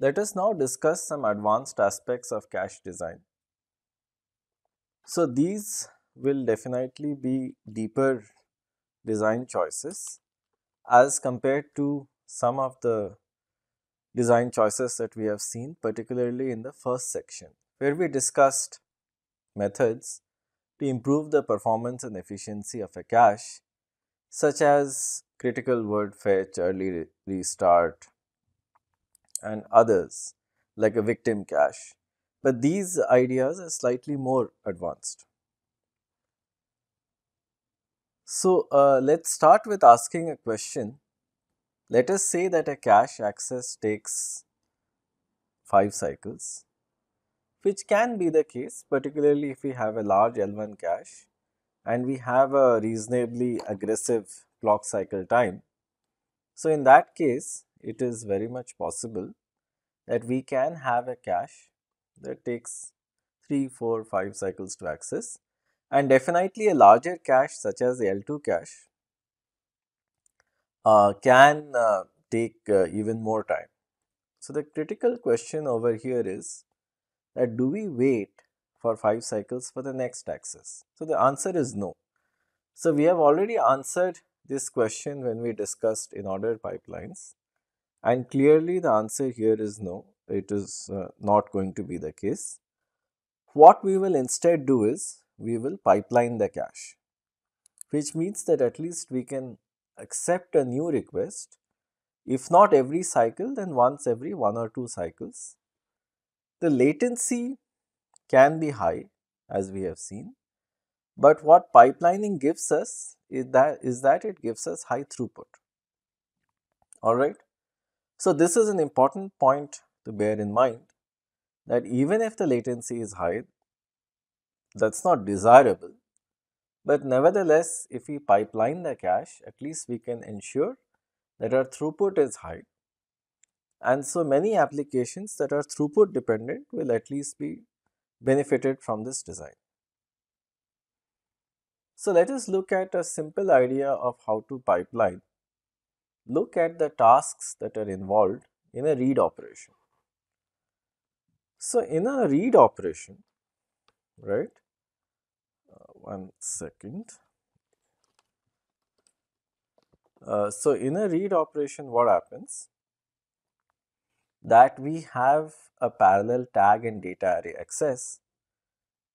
Let us now discuss some advanced aspects of cache design. So these will definitely be deeper design choices as compared to some of the design choices that we have seen particularly in the first section where we discussed methods to improve the performance and efficiency of a cache such as critical word fetch, early restart, and others like a victim cache. But these ideas are slightly more advanced. So, uh, let us start with asking a question. Let us say that a cache access takes 5 cycles, which can be the case particularly if we have a large L1 cache and we have a reasonably aggressive clock cycle time. So, in that case it is very much possible that we can have a cache that takes 3, 4, 5 cycles to access and definitely a larger cache such as the L2 cache uh, can uh, take uh, even more time. So, the critical question over here is that do we wait for 5 cycles for the next access? So, the answer is no. So, we have already answered this question when we discussed in order pipelines and clearly the answer here is no, it is uh, not going to be the case. What we will instead do is, we will pipeline the cache, which means that at least we can accept a new request, if not every cycle then once every one or two cycles. The latency can be high as we have seen, but what pipelining gives us is that, is that it gives us high throughput, alright. So this is an important point to bear in mind that even if the latency is high, that's not desirable. But nevertheless, if we pipeline the cache, at least we can ensure that our throughput is high. And so many applications that are throughput dependent will at least be benefited from this design. So let us look at a simple idea of how to pipeline look at the tasks that are involved in a read operation. So, in a read operation, right, uh, one second. Uh, so, in a read operation what happens? That we have a parallel tag and data array access.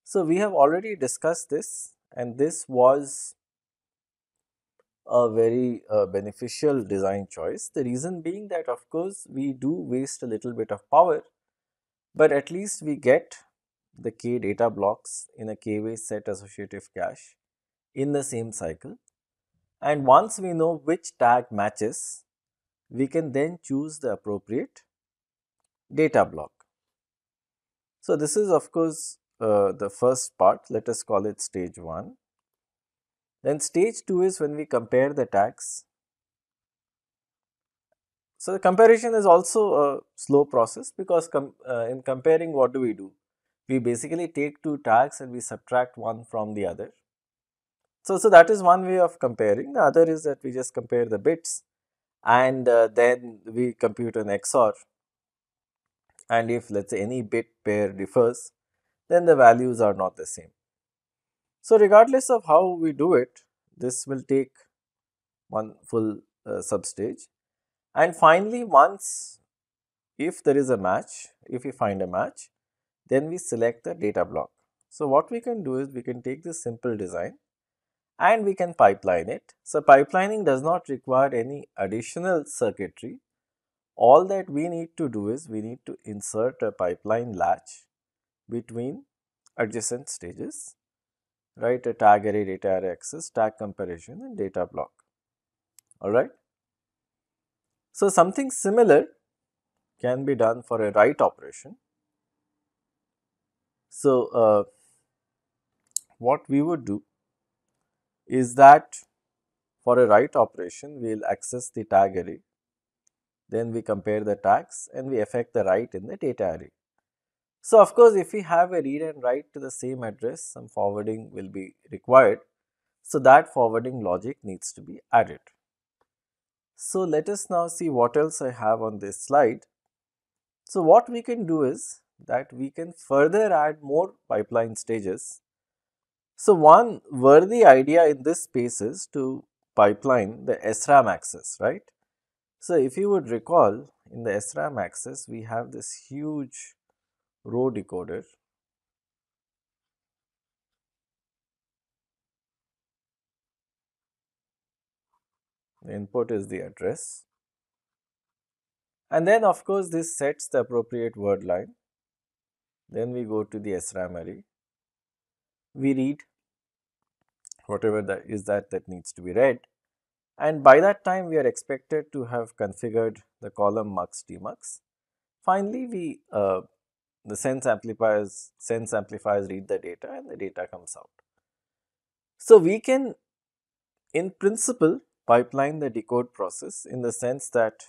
So, we have already discussed this and this was a very uh, beneficial design choice. The reason being that of course, we do waste a little bit of power, but at least we get the k data blocks in a k-way set associative cache in the same cycle. And once we know which tag matches, we can then choose the appropriate data block. So, this is of course, uh, the first part let us call it stage 1 then stage 2 is when we compare the tags. So, the comparison is also a slow process because com uh, in comparing what do we do? We basically take two tags and we subtract one from the other. So, so that is one way of comparing. The other is that we just compare the bits and uh, then we compute an XOR and if let us say any bit pair differs then the values are not the same. So, regardless of how we do it, this will take one full uh, substage and finally, once if there is a match, if we find a match, then we select the data block. So, what we can do is we can take this simple design and we can pipeline it. So, pipelining does not require any additional circuitry. All that we need to do is we need to insert a pipeline latch between adjacent stages Write a tag array data array access tag comparison and data block all right so something similar can be done for a write operation so uh, what we would do is that for a write operation we will access the tag array then we compare the tags and we affect the write in the data array so, of course, if we have a read and write to the same address, some forwarding will be required. So, that forwarding logic needs to be added. So, let us now see what else I have on this slide. So, what we can do is that we can further add more pipeline stages. So, one worthy idea in this space is to pipeline the SRAM access, right. So, if you would recall in the SRAM access, we have this huge row decoder the input is the address and then of course this sets the appropriate word line then we go to the SRAM array we read whatever that is that that needs to be read and by that time we are expected to have configured the column mux demux. finally we uh, the sense amplifiers, sense amplifiers read the data and the data comes out. So, we can in principle pipeline the decode process in the sense that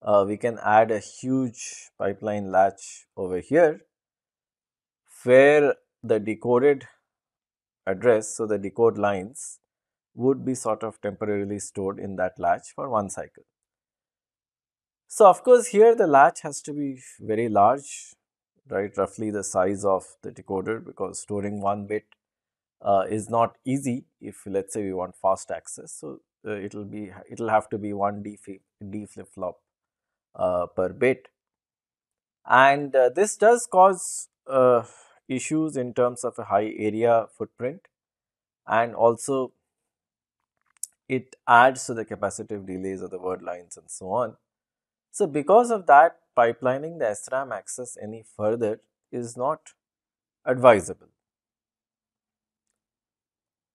uh, we can add a huge pipeline latch over here where the decoded address, so the decode lines would be sort of temporarily stored in that latch for one cycle. So, of course, here the latch has to be very large right, roughly the size of the decoder because storing one bit uh, is not easy if let's say we want fast access. So, uh, it will be it will have to be 1 D, D flip flop uh, per bit and uh, this does cause uh, issues in terms of a high area footprint and also it adds to the capacitive delays of the word lines and so on. So because of that pipelining the SRAM access any further is not advisable.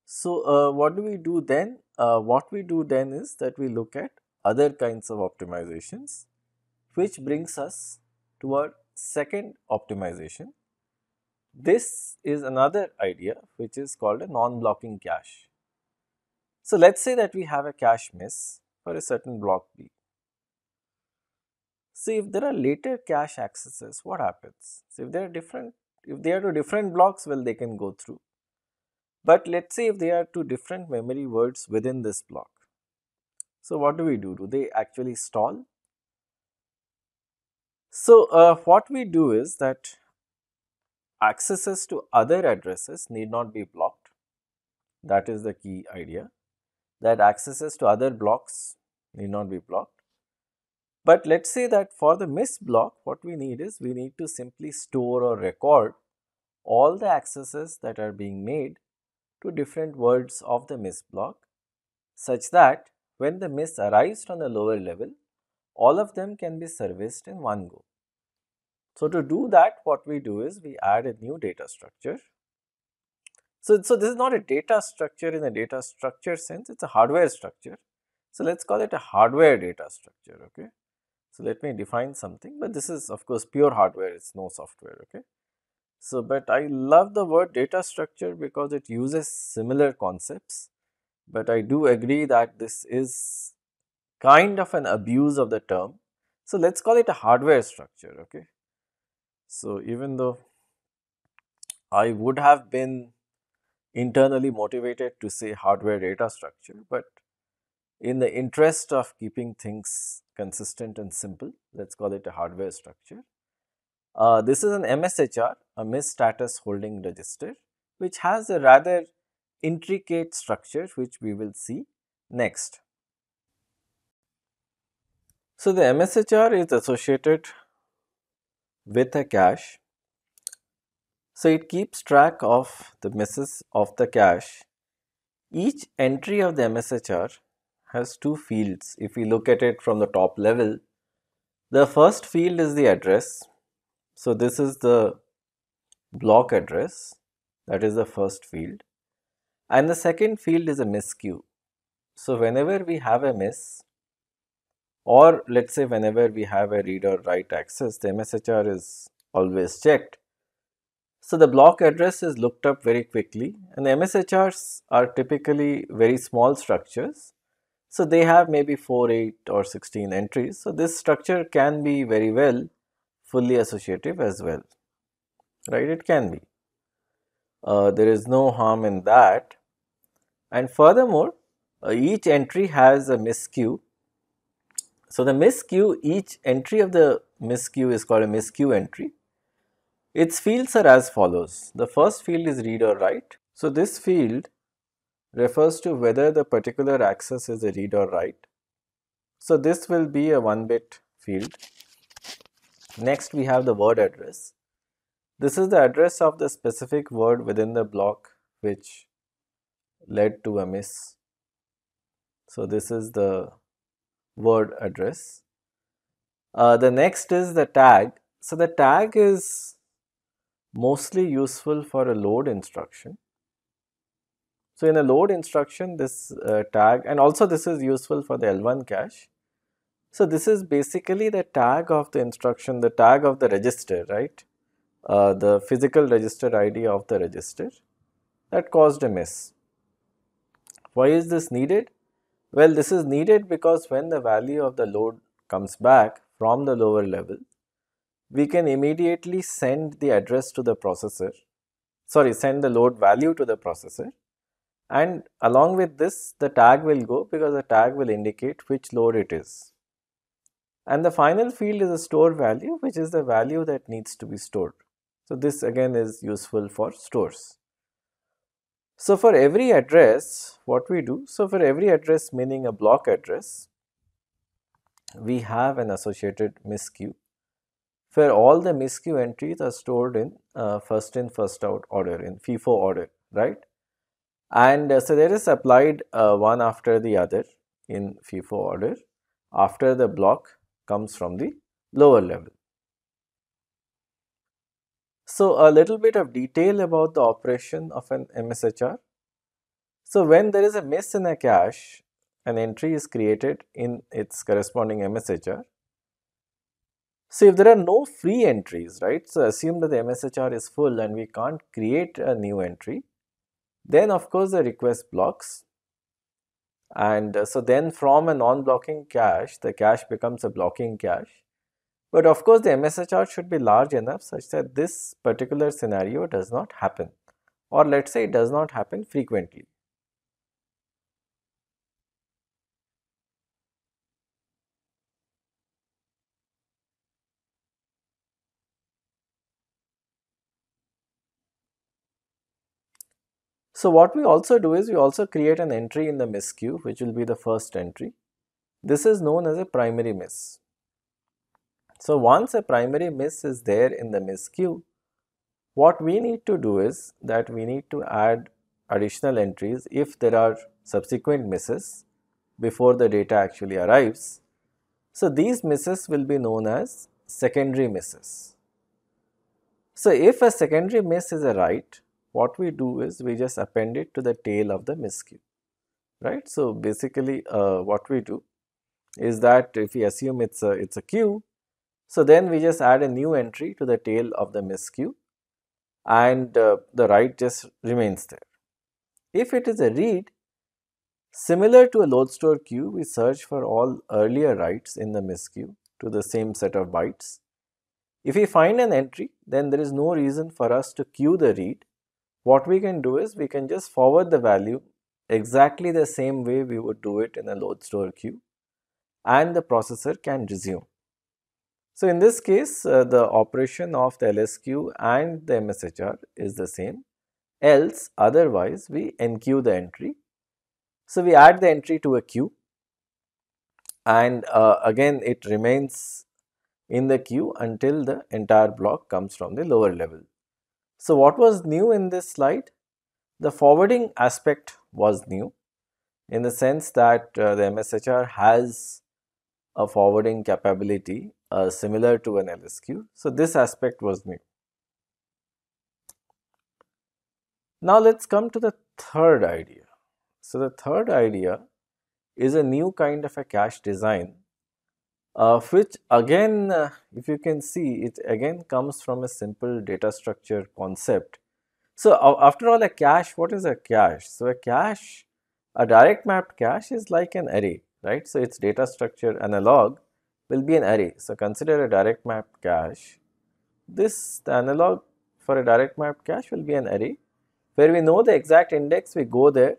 So uh, what do we do then? Uh, what we do then is that we look at other kinds of optimizations which brings us to our second optimization. This is another idea which is called a non-blocking cache. So, let us say that we have a cache miss for a certain block B so, if there are later cache accesses, what happens? So, if they are different, if they are to different blocks, well, they can go through. But let's say if they are to different memory words within this block. So, what do we do? Do they actually stall? So, uh, what we do is that accesses to other addresses need not be blocked. That is the key idea that accesses to other blocks need not be blocked but let us say that for the miss block what we need is we need to simply store or record all the accesses that are being made to different words of the miss block such that when the miss arrives from the lower level all of them can be serviced in one go. So, to do that what we do is we add a new data structure. So, so this is not a data structure in a data structure sense it is a hardware structure. So, let us call it a hardware data structure okay. So, let me define something but this is of course pure hardware it is no software okay. So, but I love the word data structure because it uses similar concepts but I do agree that this is kind of an abuse of the term. So, let us call it a hardware structure okay. So, even though I would have been internally motivated to say hardware data structure, but in the interest of keeping things consistent and simple, let us call it a hardware structure. Uh, this is an MSHR, a miss status holding register, which has a rather intricate structure which we will see next. So, the MSHR is associated with a cache. So, it keeps track of the misses of the cache. Each entry of the MSHR has two fields if we look at it from the top level. The first field is the address. So, this is the block address that is the first field and the second field is a miscue. So, whenever we have a miss or let us say whenever we have a read or write access the MSHR is always checked. So, the block address is looked up very quickly and the MSHRs are typically very small structures so they have maybe 4, 8 or 16 entries. So this structure can be very well fully associative as well, right? It can be. Uh, there is no harm in that. And furthermore, uh, each entry has a miscue. So the miscue, each entry of the miscue is called a miscue entry. Its fields are as follows. The first field is read or write. So this field refers to whether the particular access is a read or write. So this will be a one bit field. Next we have the word address. This is the address of the specific word within the block which led to a miss. So this is the word address. Uh, the next is the tag. So the tag is mostly useful for a load instruction so, in a load instruction this uh, tag and also this is useful for the L1 cache. So, this is basically the tag of the instruction, the tag of the register, right, uh, the physical register ID of the register that caused a miss. Why is this needed? Well, this is needed because when the value of the load comes back from the lower level, we can immediately send the address to the processor, sorry, send the load value to the processor and along with this the tag will go because the tag will indicate which load it is. And the final field is a store value which is the value that needs to be stored. So, this again is useful for stores. So, for every address what we do? So, for every address meaning a block address we have an associated misq where all the misq entries are stored in uh, first in first out order in FIFO order right and uh, so there is applied uh, one after the other in FIFO order after the block comes from the lower level. So, a little bit of detail about the operation of an MSHR. So, when there is a miss in a cache, an entry is created in its corresponding MSHR. So, if there are no free entries, right, so assume that the MSHR is full and we can't create a new entry, then of course the request blocks and uh, so then from a non-blocking cache the cache becomes a blocking cache. But of course the MSHR should be large enough such that this particular scenario does not happen or let us say it does not happen frequently. So what we also do is we also create an entry in the miss queue which will be the first entry. This is known as a primary miss. So once a primary miss is there in the miss queue, what we need to do is that we need to add additional entries if there are subsequent misses before the data actually arrives. So these misses will be known as secondary misses. So if a secondary miss is a write, what we do is we just append it to the tail of the miscue right so basically uh, what we do is that if we assume it's a it's a queue so then we just add a new entry to the tail of the miscue and uh, the write just remains there if it is a read similar to a load store queue we search for all earlier writes in the miscue to the same set of bytes if we find an entry then there is no reason for us to queue the read what we can do is we can just forward the value exactly the same way we would do it in a load store queue and the processor can resume. So, in this case uh, the operation of the LSQ and the MSHR is the same else otherwise we enqueue the entry. So, we add the entry to a queue and uh, again it remains in the queue until the entire block comes from the lower level. So what was new in this slide? The forwarding aspect was new in the sense that uh, the MSHR has a forwarding capability uh, similar to an LSQ. So this aspect was new. Now let's come to the third idea. So the third idea is a new kind of a cache design uh, which again uh, if you can see it again comes from a simple data structure concept. So, uh, after all a cache what is a cache? So, a cache a direct mapped cache is like an array right. So, its data structure analog will be an array. So, consider a direct mapped cache this the analog for a direct mapped cache will be an array where we know the exact index we go there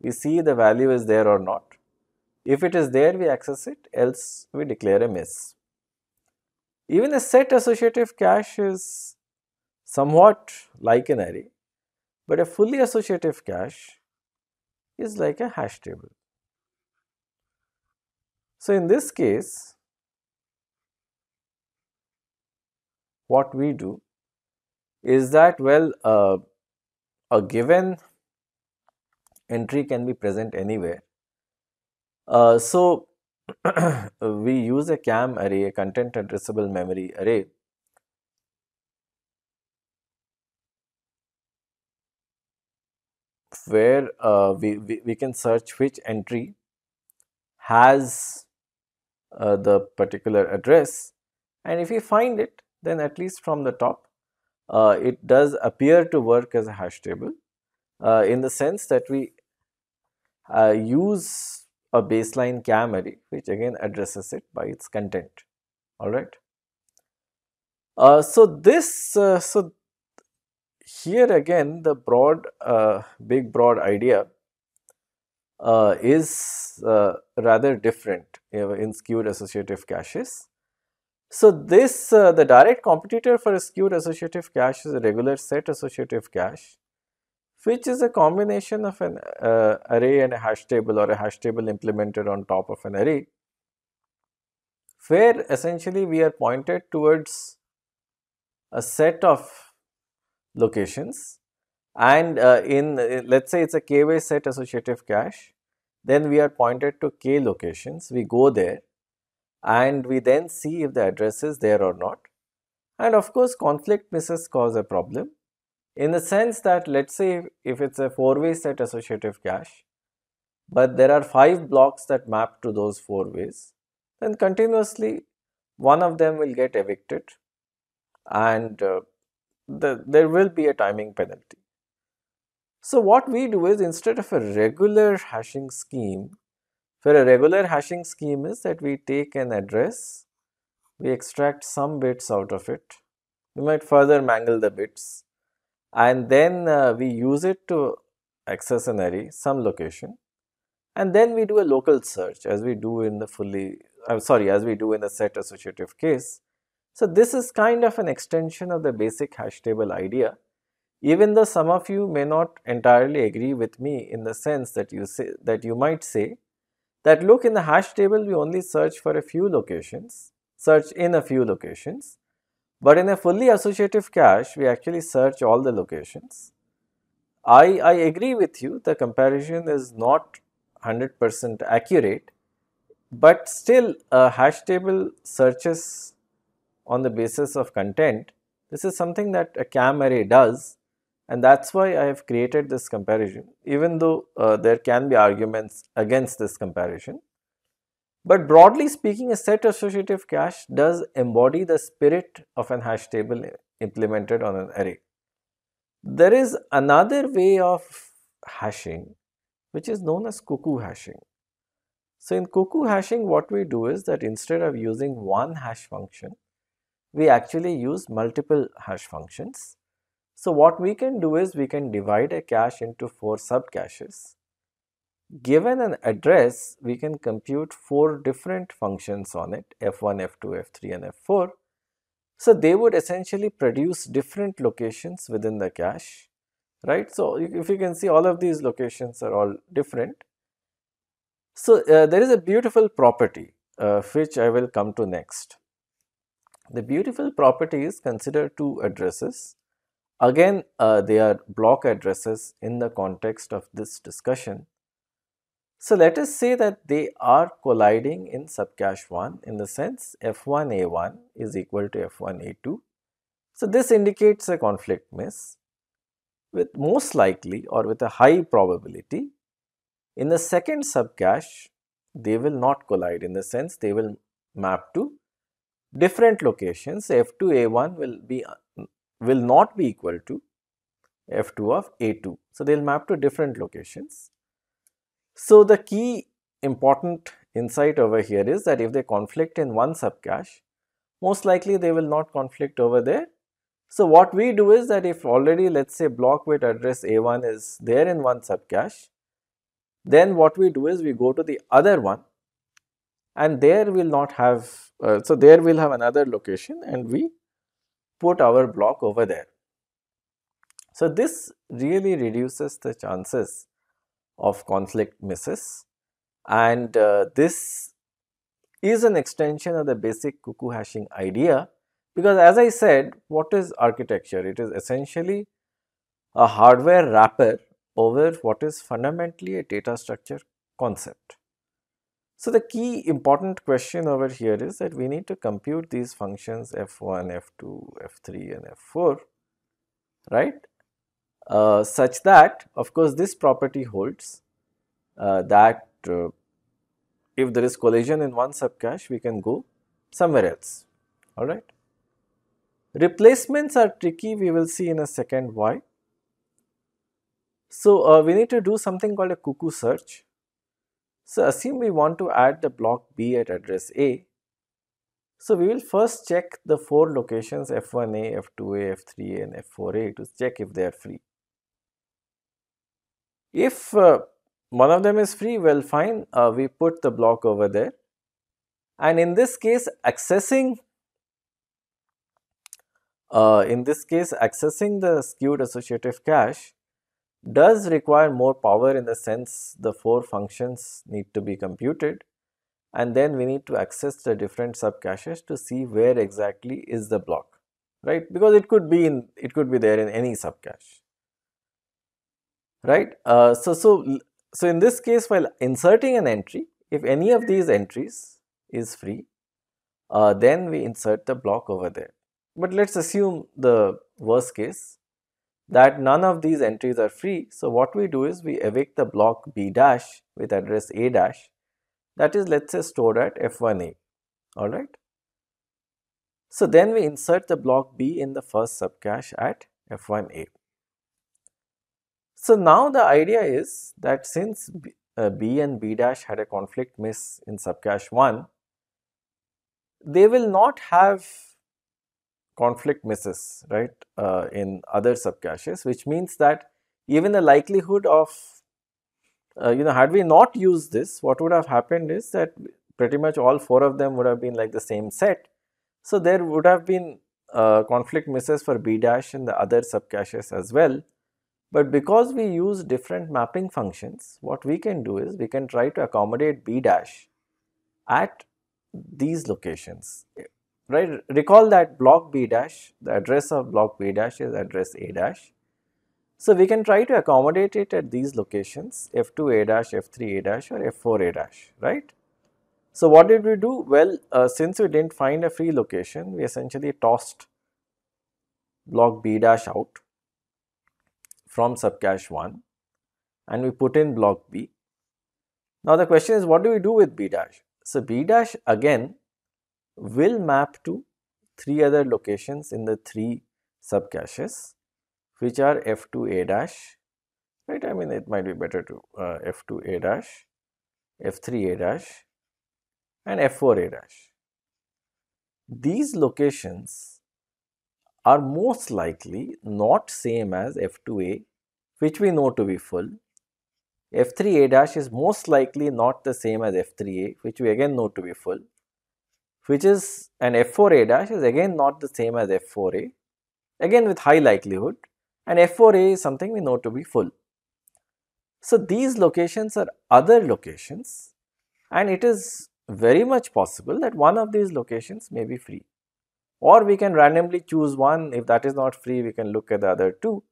we see the value is there or not if it is there, we access it, else we declare a miss. Even a set associative cache is somewhat like an array, but a fully associative cache is like a hash table. So, in this case, what we do is that well uh, a given entry can be present anywhere uh, so we use a CAM array, a content addressable memory array. where uh, we, we, we, can search which entry has uh, the particular address and if we find it then at least from the top uh, it does appear to work as a hash table uh, in the sense that we use a baseline camera, which again addresses it by its content all right uh, so this uh, so here again the broad uh, big broad idea uh, is uh, rather different in skewed associative caches so this uh, the direct competitor for a skewed associative cache is a regular set associative cache which is a combination of an uh, array and a hash table or a hash table implemented on top of an array where essentially we are pointed towards a set of locations and uh, in uh, let us say it is a k-way set associative cache then we are pointed to k locations we go there and we then see if the address is there or not and of course conflict misses cause a problem in the sense that let's say if it's a four way set associative cache but there are five blocks that map to those four ways then continuously one of them will get evicted and uh, the, there will be a timing penalty. So what we do is instead of a regular hashing scheme where a regular hashing scheme is that we take an address we extract some bits out of it we might further mangle the bits and then uh, we use it to access an array some location and then we do a local search as we do in the fully I'm sorry as we do in the set associative case. So, this is kind of an extension of the basic hash table idea even though some of you may not entirely agree with me in the sense that you say that you might say that look in the hash table we only search for a few locations search in a few locations but in a fully associative cache, we actually search all the locations. I, I agree with you, the comparison is not 100% accurate, but still a hash table searches on the basis of content. This is something that a cam array does and that is why I have created this comparison even though uh, there can be arguments against this comparison. But broadly speaking, a set associative cache does embody the spirit of an hash table implemented on an array. There is another way of hashing which is known as cuckoo hashing. So, in cuckoo hashing what we do is that instead of using one hash function, we actually use multiple hash functions. So, what we can do is we can divide a cache into 4 sub caches Given an address, we can compute four different functions on it, f1, f2, f3 and f4. So they would essentially produce different locations within the cache, right? So if you can see all of these locations are all different. So uh, there is a beautiful property uh, which I will come to next. The beautiful property is consider two addresses. Again, uh, they are block addresses in the context of this discussion. So let us say that they are colliding in subcache 1 in the sense F1A1 is equal to F1A2. So this indicates a conflict miss with most likely or with a high probability in the second subcache they will not collide in the sense they will map to different locations F2A1 will be will not be equal to F2 of A2. So they will map to different locations so the key important insight over here is that if they conflict in one subcache, most likely they will not conflict over there. So what we do is that if already let's say block with address A1 is there in one subcache, then what we do is we go to the other one and there we will not have, uh, so there we will have another location and we put our block over there. So this really reduces the chances of conflict misses and uh, this is an extension of the basic cuckoo hashing idea because as I said what is architecture? It is essentially a hardware wrapper over what is fundamentally a data structure concept. So, the key important question over here is that we need to compute these functions f1, f2, f3 and f4 right uh, such that of course this property holds uh, that uh, if there is collision in one subcache we can go somewhere else all right. Replacements are tricky we will see in a second why. So, uh, we need to do something called a cuckoo search. So, assume we want to add the block B at address A so, we will first check the four locations F1A, F2A, F3A and F4A to check if they are free. If uh, one of them is free, well fine, uh, we put the block over there. And in this case accessing, uh, in this case accessing the skewed associative cache does require more power in the sense the four functions need to be computed and then we need to access the different sub caches to see where exactly is the block right because it could be in it could be there in any sub cache right. Uh, so, so, so in this case while inserting an entry, if any of these entries is free, uh, then we insert the block over there. But let us assume the worst case that none of these entries are free. So, what we do is we evict the block B dash with address A dash that is let us say stored at F1A alright. So, then we insert the block B in the first subcache at F1A. So, now the idea is that since B, uh, B and B dash had a conflict miss in subcache 1, they will not have conflict misses right uh, in other subcaches which means that even the likelihood of uh, you know had we not used this what would have happened is that pretty much all four of them would have been like the same set. So, there would have been uh, conflict misses for B dash in the other subcaches as well but because we use different mapping functions, what we can do is we can try to accommodate B dash at these locations, right. Recall that block B dash, the address of block B dash is address A dash. So, we can try to accommodate it at these locations F2 A dash, F3 A dash or F4 A dash, right. So, what did we do? Well, uh, since we did not find a free location, we essentially tossed block B dash out from subcache 1 and we put in block B. Now, the question is what do we do with B dash? So, B dash again will map to three other locations in the three subcaches which are F2A dash, right? I mean it might be better to uh, F2A dash, F3A dash and F4A dash. These locations are most likely not same as F2A which we know to be full. F3A dash is most likely not the same as F3A which we again know to be full which is an F4A dash is again not the same as F4A again with high likelihood and F4A is something we know to be full. So, these locations are other locations and it is very much possible that one of these locations may be free or we can randomly choose one if that is not free we can look at the other two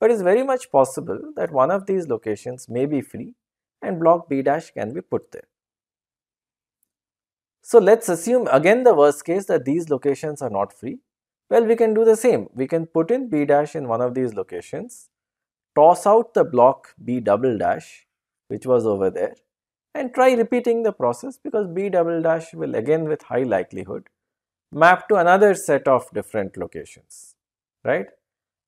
but it's very much possible that one of these locations may be free and block B dash can be put there. So let's assume again the worst case that these locations are not free. Well, we can do the same. We can put in B dash in one of these locations, toss out the block B double dash which was over there and try repeating the process because B double dash will again with high likelihood map to another set of different locations, right?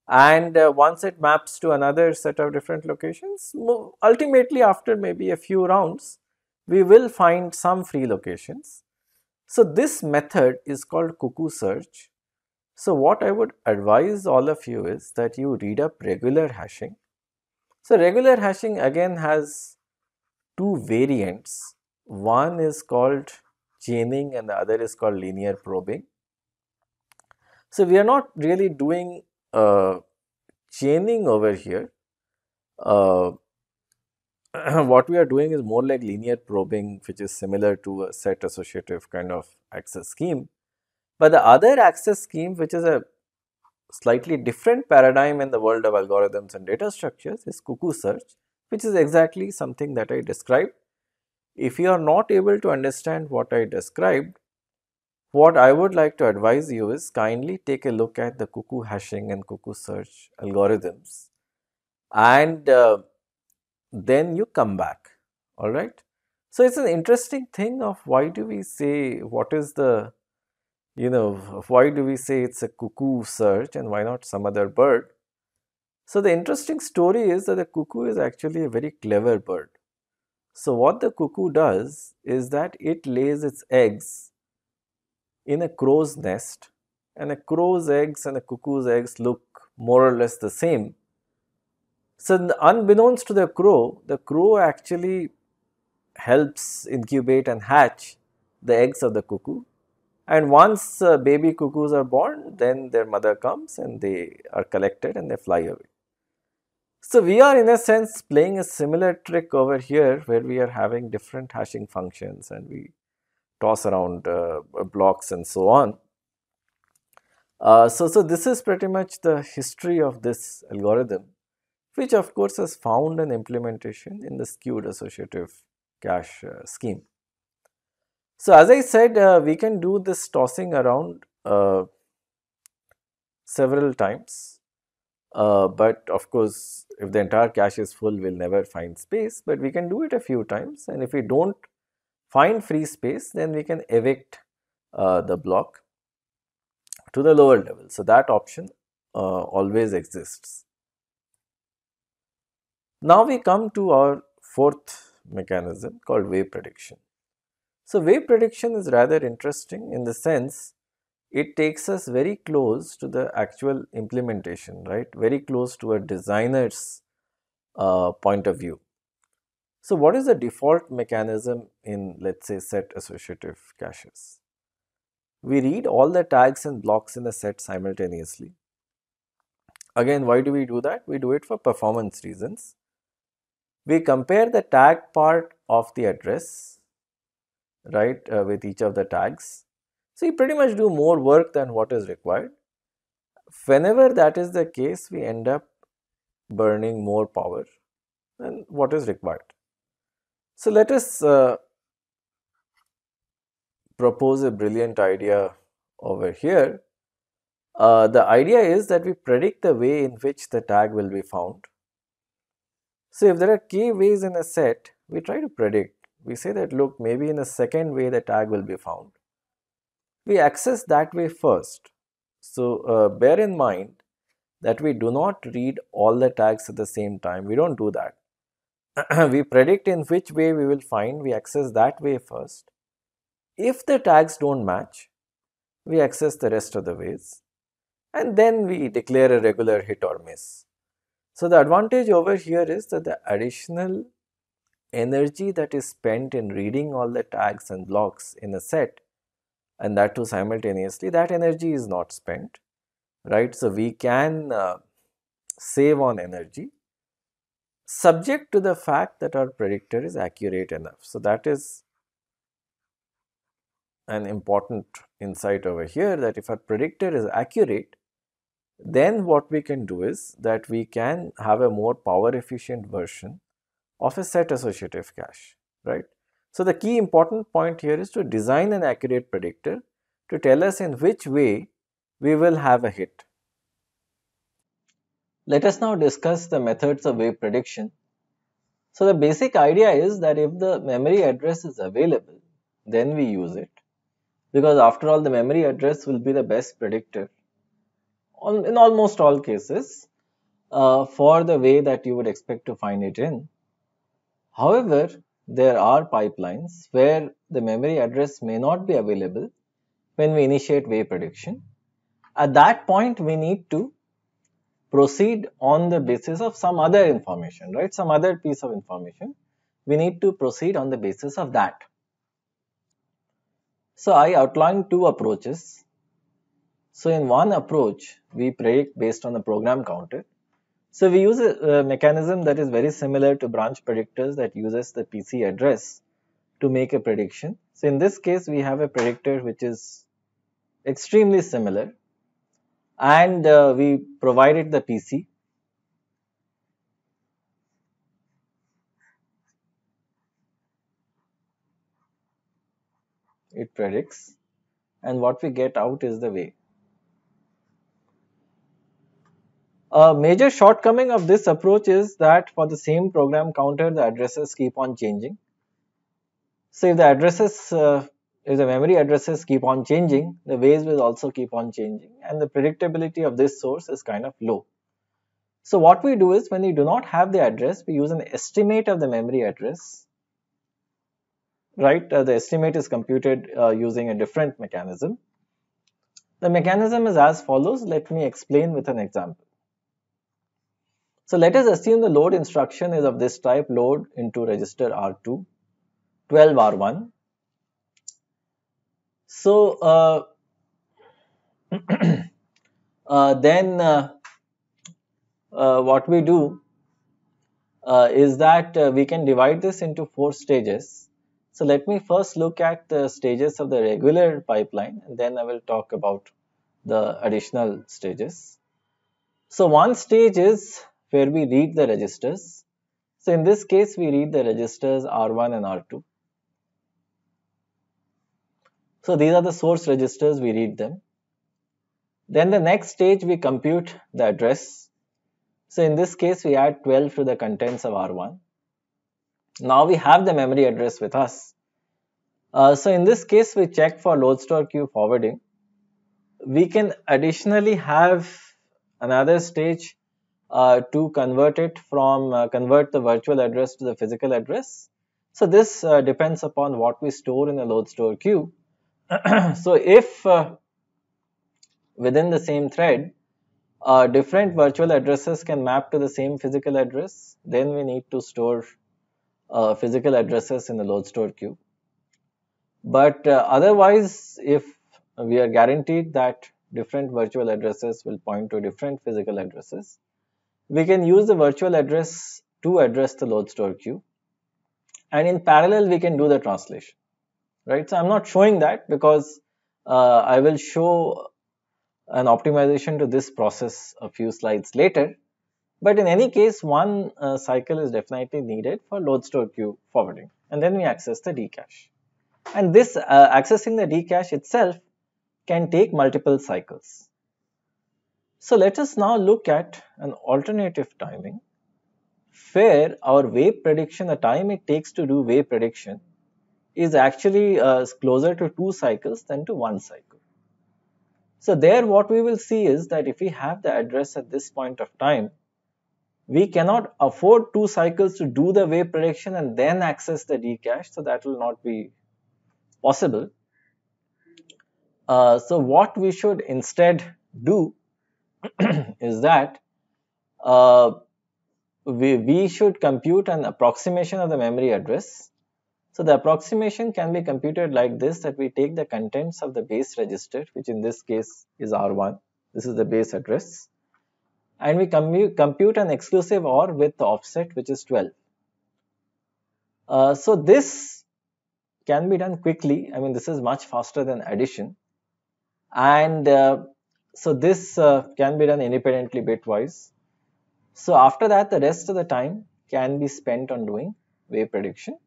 And uh, once it maps to another set of different locations, ultimately after maybe a few rounds, we will find some free locations. So, this method is called cuckoo search. So, what I would advise all of you is that you read up regular hashing. So, regular hashing again has two variants. One is called chaining and the other is called linear probing. So, we are not really doing uh, chaining over here. Uh, what we are doing is more like linear probing which is similar to a set associative kind of access scheme. But the other access scheme which is a slightly different paradigm in the world of algorithms and data structures is cuckoo search which is exactly something that I described if you are not able to understand what I described, what I would like to advise you is kindly take a look at the cuckoo hashing and cuckoo search algorithms and uh, then you come back, alright. So, it is an interesting thing of why do we say what is the you know why do we say it's a cuckoo search and why not some other bird? So, the interesting story is that the cuckoo is actually a very clever bird. So, what the cuckoo does is that it lays its eggs in a crow's nest and a crow's eggs and a cuckoo's eggs look more or less the same. So, unbeknownst to the crow, the crow actually helps incubate and hatch the eggs of the cuckoo and once uh, baby cuckoos are born then their mother comes and they are collected and they fly away. So we are in a sense playing a similar trick over here where we are having different hashing functions and we toss around uh, blocks and so on. Uh, so, so this is pretty much the history of this algorithm which of course has found an implementation in the skewed associative cache uh, scheme. So, as I said uh, we can do this tossing around uh, several times uh, but of course, if the entire cache is full, we'll never find space, but we can do it a few times. And if we don't find free space, then we can evict uh, the block to the lower level. So, that option uh, always exists. Now, we come to our fourth mechanism called wave prediction. So, wave prediction is rather interesting in the sense it takes us very close to the actual implementation, right? Very close to a designer's uh, point of view. So, what is the default mechanism in let us say set associative caches? We read all the tags and blocks in a set simultaneously. Again, why do we do that? We do it for performance reasons. We compare the tag part of the address right uh, with each of the tags so you pretty much do more work than what is required. Whenever that is the case, we end up burning more power than what is required. So let us uh, propose a brilliant idea over here. Uh, the idea is that we predict the way in which the tag will be found. So if there are k ways in a set, we try to predict. We say that look maybe in a second way the tag will be found we access that way first. So uh, bear in mind that we do not read all the tags at the same time, we do not do that. we predict in which way we will find, we access that way first. If the tags do not match, we access the rest of the ways and then we declare a regular hit or miss. So the advantage over here is that the additional energy that is spent in reading all the tags and blocks in a set and that too simultaneously, that energy is not spent, right. So, we can uh, save on energy subject to the fact that our predictor is accurate enough. So, that is an important insight over here that if our predictor is accurate, then what we can do is that we can have a more power efficient version of a set associative cache, right. So, the key important point here is to design an accurate predictor to tell us in which way we will have a hit. Let us now discuss the methods of wave prediction. So, the basic idea is that if the memory address is available, then we use it because after all the memory address will be the best predictor in almost all cases uh, for the way that you would expect to find it in. However, there are pipelines where the memory address may not be available when we initiate wave prediction. At that point, we need to proceed on the basis of some other information, right? Some other piece of information. We need to proceed on the basis of that. So, I outlined two approaches. So, in one approach, we predict based on the program counter so we use a, a mechanism that is very similar to branch predictors that uses the PC address to make a prediction. So in this case, we have a predictor which is extremely similar and uh, we provided the PC. It predicts and what we get out is the way. A major shortcoming of this approach is that for the same program counter, the addresses keep on changing. So if the addresses, uh, if the memory addresses keep on changing, the ways will also keep on changing and the predictability of this source is kind of low. So what we do is when we do not have the address, we use an estimate of the memory address, right? Uh, the estimate is computed uh, using a different mechanism. The mechanism is as follows. Let me explain with an example. So let us assume the load instruction is of this type load into register R2, 12 R1. So uh, uh, then uh, uh, what we do uh, is that uh, we can divide this into four stages. So let me first look at the stages of the regular pipeline and then I will talk about the additional stages. So one stage is where we read the registers. So in this case, we read the registers R1 and R2. So these are the source registers, we read them. Then the next stage, we compute the address. So in this case, we add 12 to the contents of R1. Now we have the memory address with us. Uh, so in this case, we check for load store queue forwarding. We can additionally have another stage uh, to convert it from uh, convert the virtual address to the physical address. So this uh, depends upon what we store in the load store queue. so if uh, within the same thread, uh, different virtual addresses can map to the same physical address, then we need to store uh, physical addresses in the load store queue. But otherwise, if we are guaranteed that different virtual addresses will point to different physical addresses, we can use the virtual address to address the load store queue and in parallel we can do the translation right so i'm not showing that because uh, i will show an optimization to this process a few slides later but in any case one uh, cycle is definitely needed for load store queue forwarding and then we access the d cache and this uh, accessing the d cache itself can take multiple cycles so let us now look at an alternative timing where our wave prediction, the time it takes to do wave prediction is actually uh, closer to two cycles than to one cycle. So there what we will see is that if we have the address at this point of time, we cannot afford two cycles to do the wave prediction and then access the D cache, so that will not be possible. Uh, so what we should instead do is that uh, we, we should compute an approximation of the memory address. So the approximation can be computed like this that we take the contents of the base register which in this case is R1 this is the base address and we compute an exclusive OR with offset which is 12. Uh, so this can be done quickly I mean this is much faster than addition and uh, so this uh, can be done independently bitwise. So after that, the rest of the time can be spent on doing wave prediction.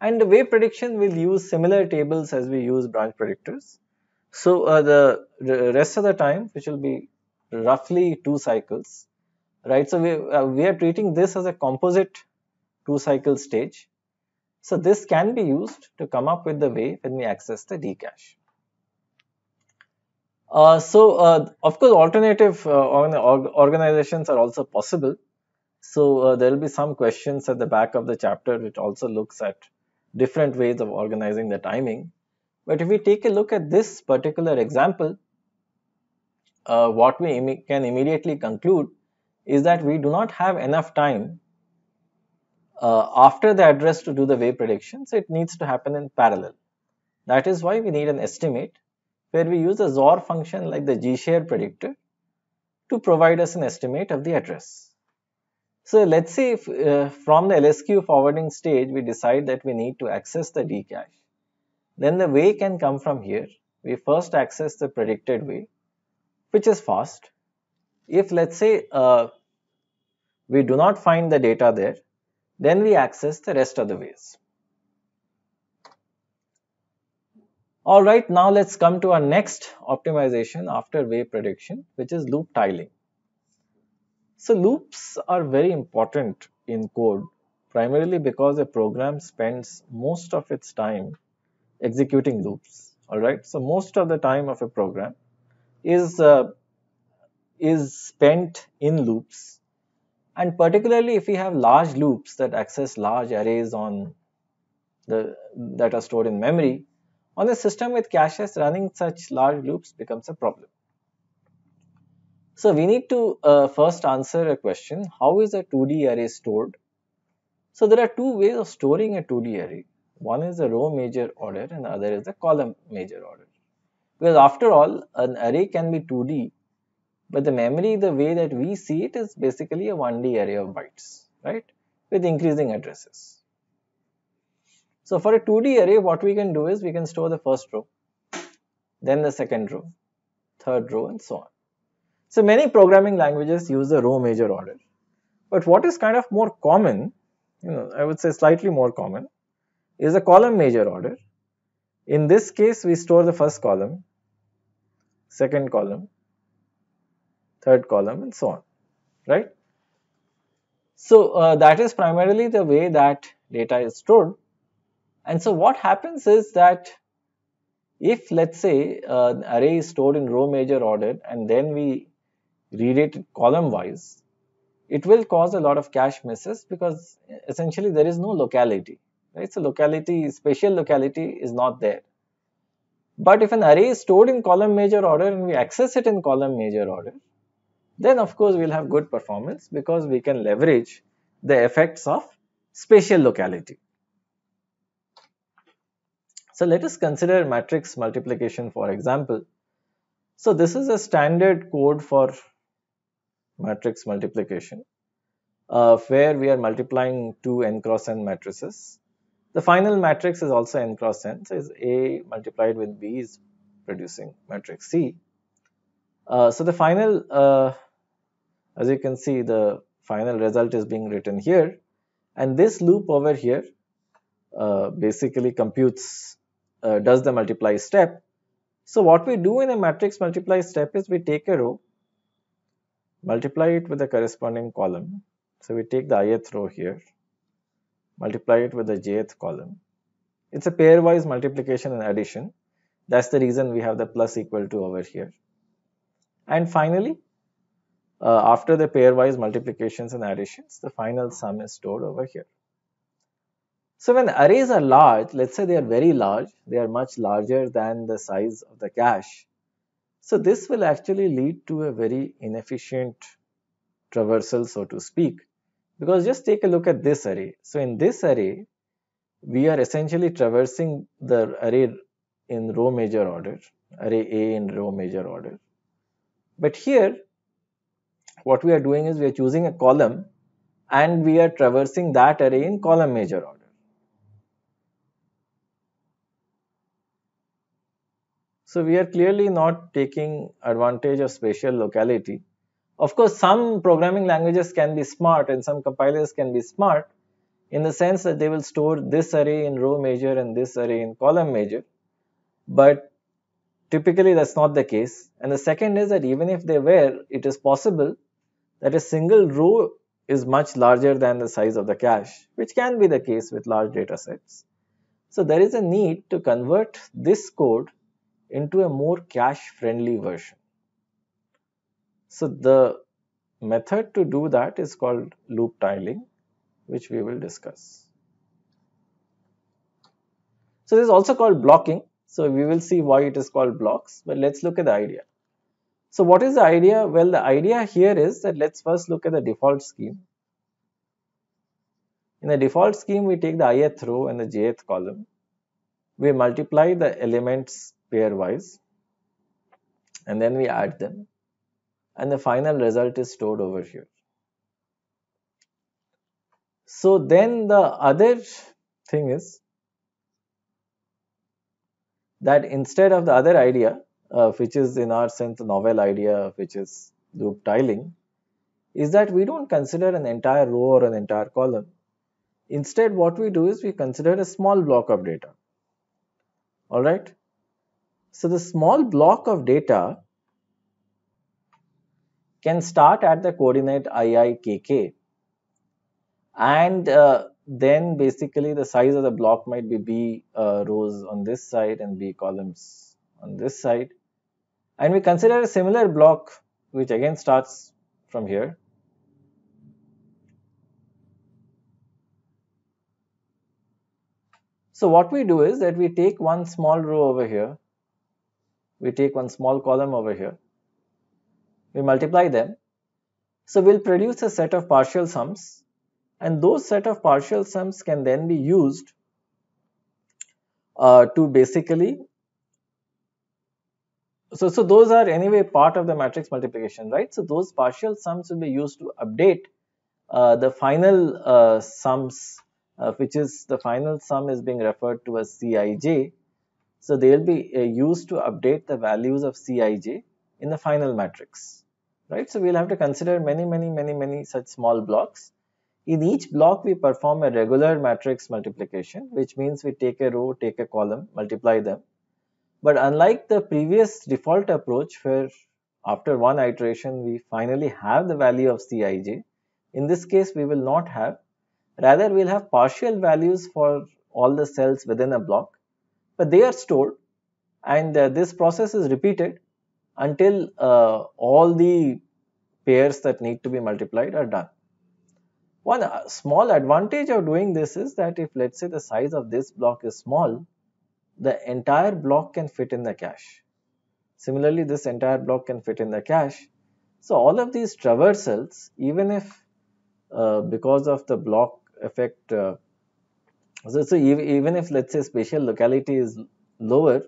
And the wave prediction will use similar tables as we use branch predictors. So uh, the rest of the time, which will be roughly two cycles, right? So we, uh, we are treating this as a composite two cycle stage. So this can be used to come up with the way when we access the D cache. Uh, so, uh, of course, alternative uh, organizations are also possible. So, uh, there will be some questions at the back of the chapter which also looks at different ways of organizing the timing. But if we take a look at this particular example, uh, what we Im can immediately conclude is that we do not have enough time uh, after the address to do the wave predictions. It needs to happen in parallel. That is why we need an estimate where we use the XOR function like the G-share predictor to provide us an estimate of the address. So let's say if, uh, from the LSQ forwarding stage, we decide that we need to access the Dcache. Then the way can come from here. We first access the predicted way, which is fast. If let's say uh, we do not find the data there, then we access the rest of the ways. All right, now let's come to our next optimization after wave prediction, which is loop tiling. So loops are very important in code, primarily because a program spends most of its time executing loops. All right, so most of the time of a program is uh, is spent in loops, and particularly if we have large loops that access large arrays on the that are stored in memory, on a system with caches running such large loops becomes a problem. So we need to uh, first answer a question, how is a 2D array stored? So there are two ways of storing a 2D array. One is a row major order and the other is a column major order. Because after all, an array can be 2D, but the memory, the way that we see it is basically a 1D array of bytes, right, with increasing addresses. So for a 2D array, what we can do is we can store the first row, then the second row, third row and so on. So many programming languages use the row major order. But what is kind of more common, you know, I would say slightly more common, is a column major order. In this case, we store the first column, second column, third column and so on, right? So uh, that is primarily the way that data is stored. And so what happens is that if let's say uh, an array is stored in row major order and then we read it column wise, it will cause a lot of cache misses because essentially there is no locality, right? So locality, spatial locality is not there. But if an array is stored in column major order and we access it in column major order, then of course we'll have good performance because we can leverage the effects of spatial locality. So let us consider matrix multiplication for example. So this is a standard code for matrix multiplication uh, where we are multiplying two n cross n matrices. The final matrix is also n cross n, so is A multiplied with B is producing matrix C. Uh, so the final, uh, as you can see, the final result is being written here and this loop over here uh, basically computes uh, does the multiply step. So what we do in a matrix multiply step is we take a row, multiply it with the corresponding column. So we take the ith row here, multiply it with the jth column. It's a pairwise multiplication and addition. That's the reason we have the plus equal to over here. And finally, uh, after the pairwise multiplications and additions, the final sum is stored over here. So when arrays are large, let's say they are very large, they are much larger than the size of the cache. So this will actually lead to a very inefficient traversal, so to speak, because just take a look at this array. So in this array, we are essentially traversing the array in row major order, array A in row major order. But here, what we are doing is we are choosing a column and we are traversing that array in column major order. So we are clearly not taking advantage of spatial locality. Of course, some programming languages can be smart and some compilers can be smart in the sense that they will store this array in row major and this array in column major. But typically that's not the case. And the second is that even if they were, it is possible that a single row is much larger than the size of the cache, which can be the case with large data sets. So there is a need to convert this code into a more cache friendly version. So the method to do that is called loop tiling, which we will discuss. So this is also called blocking. So we will see why it is called blocks, but let's look at the idea. So what is the idea? Well, the idea here is that let's first look at the default scheme. In the default scheme, we take the ith row and the jth column. We multiply the elements pairwise and then we add them and the final result is stored over here. So then the other thing is that instead of the other idea uh, which is in our sense a novel idea which is loop tiling is that we don't consider an entire row or an entire column. Instead what we do is we consider a small block of data. Alright so the small block of data can start at the coordinate IIKK and uh, then basically the size of the block might be B uh, rows on this side and B columns on this side. And we consider a similar block which again starts from here. So what we do is that we take one small row over here we take one small column over here, we multiply them. So we'll produce a set of partial sums and those set of partial sums can then be used uh, to basically so, so those are anyway part of the matrix multiplication, right? So those partial sums will be used to update uh, the final uh, sums, uh, which is the final sum is being referred to as Cij so they will be uh, used to update the values of Cij in the final matrix, right? So we'll have to consider many, many, many, many such small blocks. In each block, we perform a regular matrix multiplication, which means we take a row, take a column, multiply them. But unlike the previous default approach where after one iteration, we finally have the value of Cij, in this case, we will not have. Rather, we'll have partial values for all the cells within a block but they are stored and uh, this process is repeated until uh, all the pairs that need to be multiplied are done. One uh, small advantage of doing this is that if let's say the size of this block is small, the entire block can fit in the cache. Similarly, this entire block can fit in the cache. So all of these traversals, even if uh, because of the block effect uh, so, so even if let's say spatial locality is lower,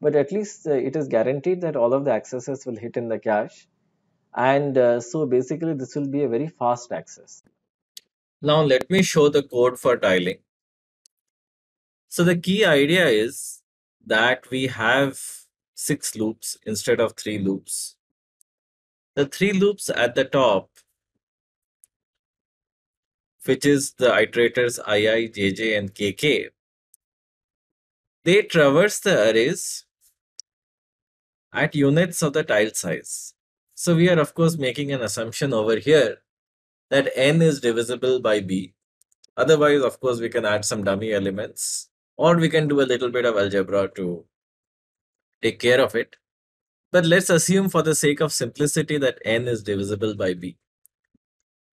but at least uh, it is guaranteed that all of the accesses will hit in the cache. And uh, so basically this will be a very fast access. Now let me show the code for tiling. So the key idea is that we have six loops instead of three loops. The three loops at the top which is the iterators ii, jj, and kk. They traverse the arrays at units of the tile size. So we are of course making an assumption over here that n is divisible by b. Otherwise, of course, we can add some dummy elements or we can do a little bit of algebra to take care of it. But let's assume for the sake of simplicity that n is divisible by b.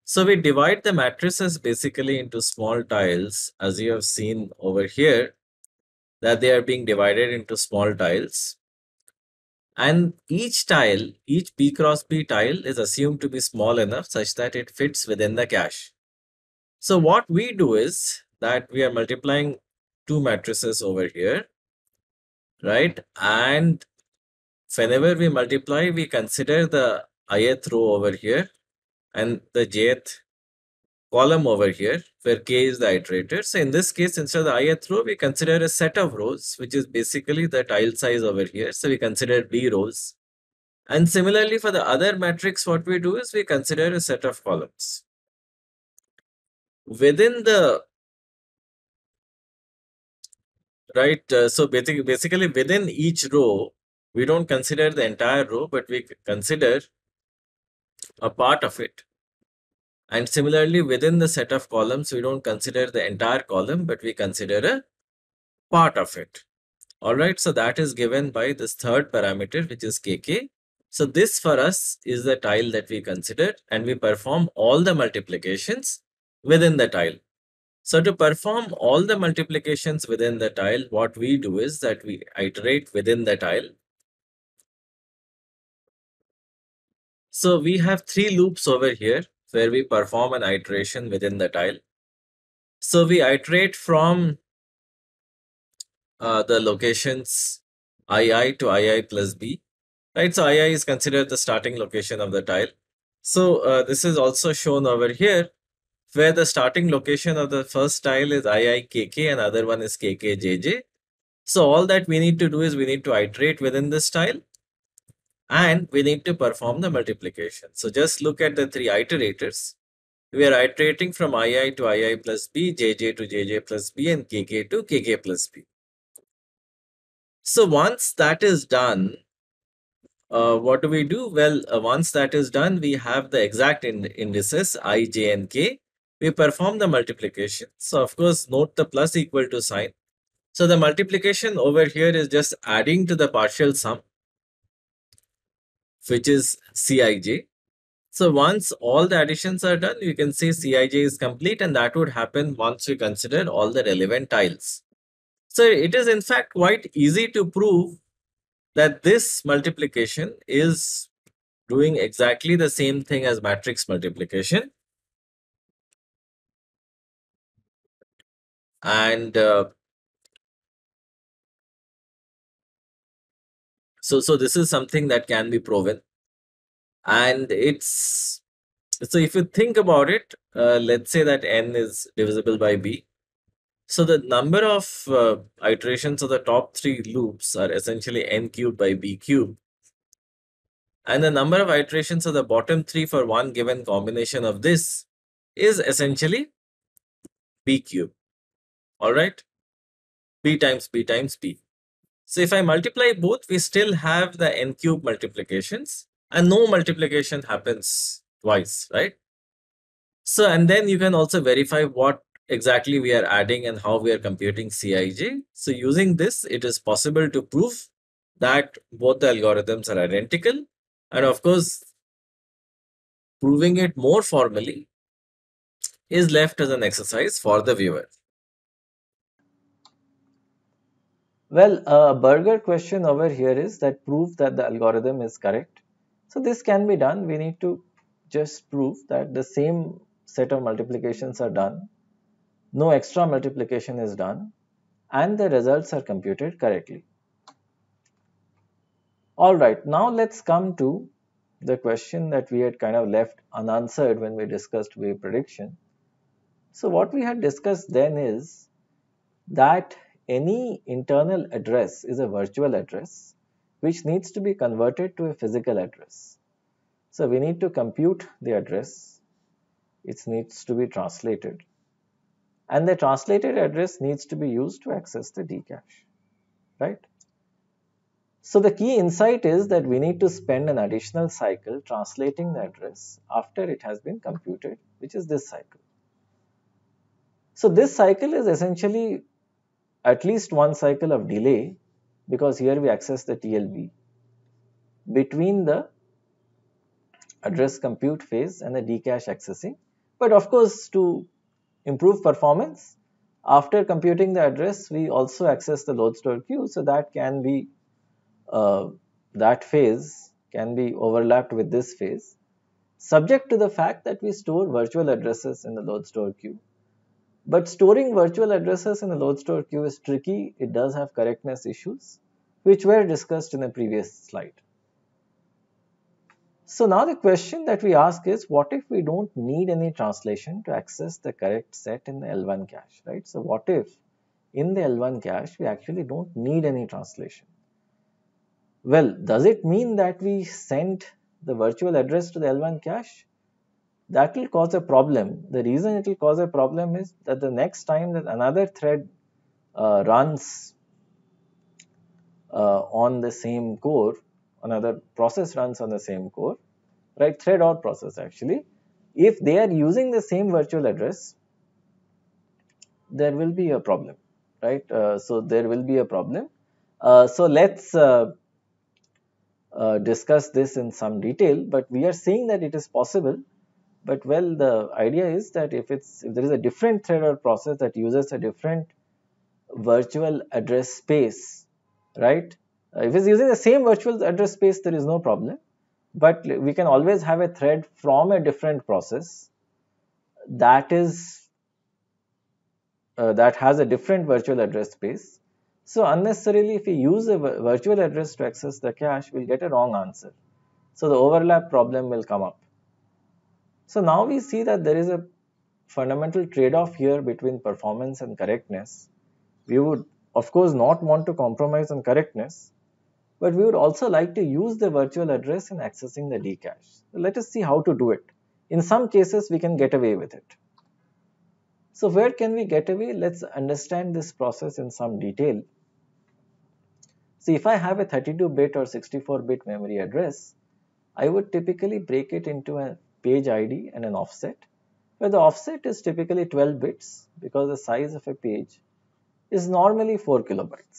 So we divide the matrices basically into small tiles as you have seen over here that they are being divided into small tiles. And each tile, each B cross B tile is assumed to be small enough such that it fits within the cache. So what we do is that we are multiplying two matrices over here, right? And whenever we multiply, we consider the ith row over here and the jth column over here where k is the iterator. So in this case, instead of the ith row, we consider a set of rows, which is basically the tile size over here. So we consider b rows. And similarly, for the other matrix, what we do is we consider a set of columns. Within the right uh, so basically basically within each row we don't consider the entire row but we consider a part of it. And similarly, within the set of columns, we don't consider the entire column, but we consider a part of it. All right, so that is given by this third parameter, which is kk. So this for us is the tile that we consider, and we perform all the multiplications within the tile. So to perform all the multiplications within the tile, what we do is that we iterate within the tile So we have three loops over here where we perform an iteration within the tile. So we iterate from uh, the locations ii to ii plus b, right? So ii is considered the starting location of the tile. So uh, this is also shown over here where the starting location of the first tile is iikk and other one is kkjj. So all that we need to do is we need to iterate within this tile and we need to perform the multiplication. So just look at the three iterators. We are iterating from ii to ii plus b, jj to jj plus b, and kk to kk plus b. So once that is done, uh, what do we do? Well, uh, once that is done, we have the exact indices i, j, and k. We perform the multiplication. So of course, note the plus equal to sign. So the multiplication over here is just adding to the partial sum which is Cij. So once all the additions are done, you can say Cij is complete and that would happen once we consider all the relevant tiles. So it is in fact quite easy to prove that this multiplication is doing exactly the same thing as matrix multiplication. And uh, so so this is something that can be proven and it's so if you think about it uh, let's say that n is divisible by b so the number of uh, iterations of the top three loops are essentially n cubed by b cubed and the number of iterations of the bottom three for one given combination of this is essentially b cubed all right b times b times b so if I multiply both, we still have the n cube multiplications and no multiplication happens twice, right? So, and then you can also verify what exactly we are adding and how we are computing Cij. So using this, it is possible to prove that both the algorithms are identical. And of course, proving it more formally is left as an exercise for the viewer. Well, a burger question over here is that prove that the algorithm is correct. So this can be done. We need to just prove that the same set of multiplications are done. No extra multiplication is done and the results are computed correctly. Alright, now let's come to the question that we had kind of left unanswered when we discussed wave prediction. So what we had discussed then is that any internal address is a virtual address which needs to be converted to a physical address. So we need to compute the address. It needs to be translated. And the translated address needs to be used to access the Dcache, right? So the key insight is that we need to spend an additional cycle translating the address after it has been computed, which is this cycle. So this cycle is essentially at least one cycle of delay because here we access the TLB between the address compute phase and the dcache accessing. But of course, to improve performance, after computing the address, we also access the load store queue. So that can be, uh, that phase can be overlapped with this phase, subject to the fact that we store virtual addresses in the load store queue. But storing virtual addresses in a store queue is tricky. It does have correctness issues, which were discussed in the previous slide. So now the question that we ask is, what if we don't need any translation to access the correct set in the L1 cache, right? So what if in the L1 cache, we actually don't need any translation? Well, does it mean that we send the virtual address to the L1 cache? that will cause a problem. The reason it will cause a problem is that the next time that another thread uh, runs uh, on the same core, another process runs on the same core, right, thread or process actually, if they are using the same virtual address, there will be a problem, right? Uh, so there will be a problem. Uh, so let's uh, uh, discuss this in some detail, but we are seeing that it is possible but well the idea is that if it's if there is a different thread or process that uses a different virtual address space right uh, if it's using the same virtual address space there is no problem but we can always have a thread from a different process that is uh, that has a different virtual address space so unnecessarily if we use a virtual address to access the cache we'll get a wrong answer so the overlap problem will come up so now we see that there is a fundamental trade-off here between performance and correctness. We would of course not want to compromise on correctness, but we would also like to use the virtual address in accessing the D cache. So let us see how to do it. In some cases, we can get away with it. So where can we get away? Let's understand this process in some detail. So if I have a 32-bit or 64-bit memory address, I would typically break it into a page ID and an offset where the offset is typically 12 bits because the size of a page is normally 4 kilobytes.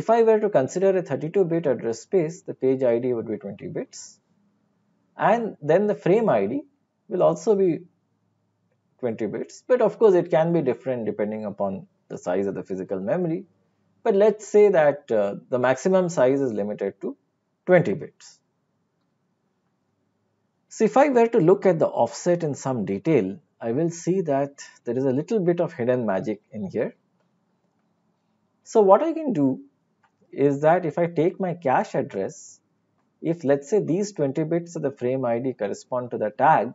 If I were to consider a 32 bit address space the page ID would be 20 bits and then the frame ID will also be 20 bits but of course it can be different depending upon the size of the physical memory but let's say that uh, the maximum size is limited to 20 bits. So if I were to look at the offset in some detail, I will see that there is a little bit of hidden magic in here. So what I can do is that if I take my cache address, if let's say these 20 bits of the frame ID correspond to the tag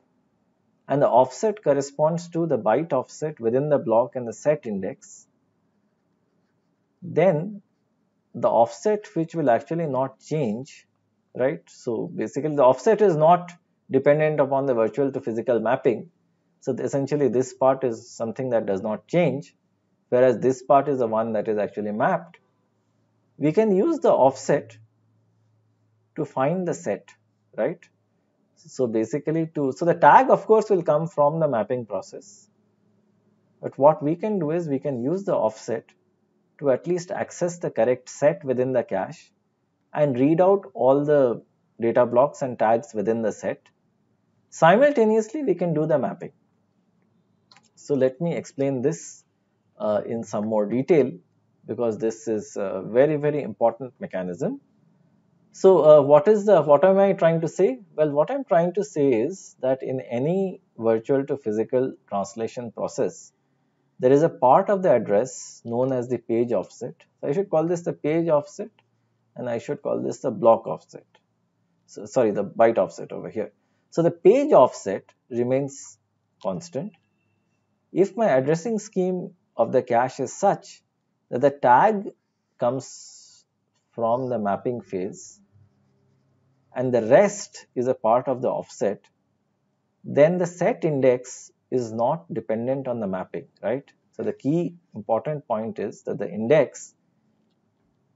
and the offset corresponds to the byte offset within the block and the set index, then the offset which will actually not change, right? So basically the offset is not dependent upon the virtual to physical mapping. So essentially this part is something that does not change, whereas this part is the one that is actually mapped. We can use the offset to find the set, right? So basically to, so the tag of course will come from the mapping process. But what we can do is we can use the offset to at least access the correct set within the cache and read out all the data blocks and tags within the set Simultaneously, we can do the mapping. So let me explain this uh, in some more detail because this is a very, very important mechanism. So uh, what is the, what am I trying to say? Well, what I'm trying to say is that in any virtual to physical translation process, there is a part of the address known as the page offset. So I should call this the page offset and I should call this the block offset. So, sorry, the byte offset over here. So the page offset remains constant. If my addressing scheme of the cache is such that the tag comes from the mapping phase and the rest is a part of the offset, then the set index is not dependent on the mapping, right? So the key important point is that the index,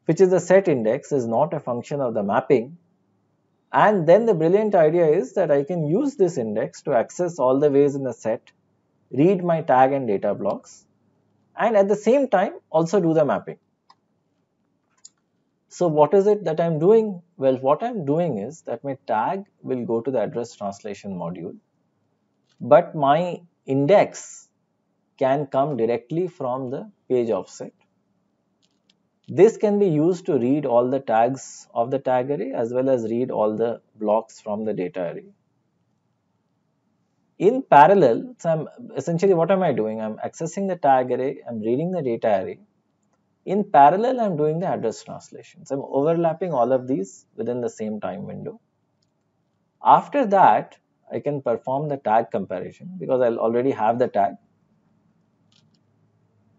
which is the set index, is not a function of the mapping, and then the brilliant idea is that I can use this index to access all the ways in the set, read my tag and data blocks, and at the same time also do the mapping. So what is it that I'm doing? Well, what I'm doing is that my tag will go to the address translation module, but my index can come directly from the page offset this can be used to read all the tags of the tag array as well as read all the blocks from the data array. In parallel, so I'm essentially what am I doing? I'm accessing the tag array, I'm reading the data array. In parallel, I'm doing the address translations. I'm overlapping all of these within the same time window. After that, I can perform the tag comparison because I'll already have the tag.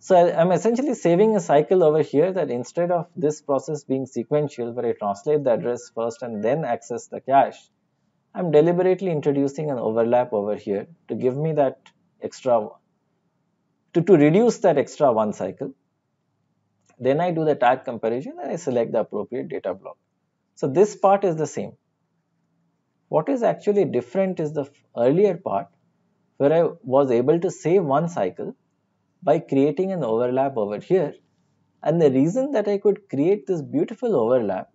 So I'm essentially saving a cycle over here that instead of this process being sequential where I translate the address first and then access the cache, I'm deliberately introducing an overlap over here to give me that extra, to, to reduce that extra one cycle. Then I do the tag comparison and I select the appropriate data block. So this part is the same. What is actually different is the earlier part where I was able to save one cycle by creating an overlap over here. And the reason that I could create this beautiful overlap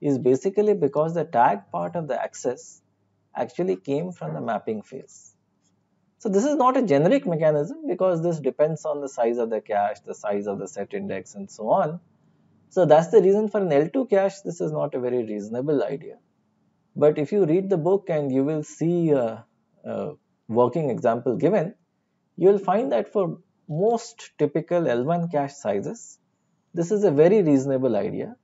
is basically because the tag part of the access actually came from the mapping phase. So this is not a generic mechanism because this depends on the size of the cache, the size of the set index and so on. So that's the reason for an L2 cache, this is not a very reasonable idea. But if you read the book and you will see a, a working example given, you will find that for most typical L1 cache sizes, this is a very reasonable idea.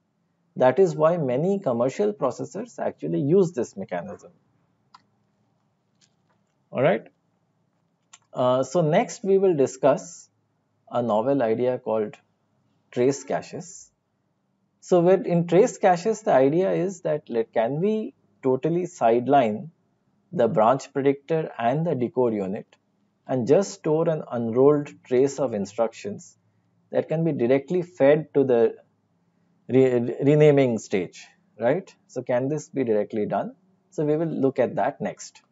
That is why many commercial processors actually use this mechanism. All right. Uh, so next we will discuss a novel idea called trace caches. So in trace caches, the idea is that can we totally sideline the branch predictor and the decode unit and just store an unrolled trace of instructions that can be directly fed to the re renaming stage, right? So can this be directly done? So we will look at that next.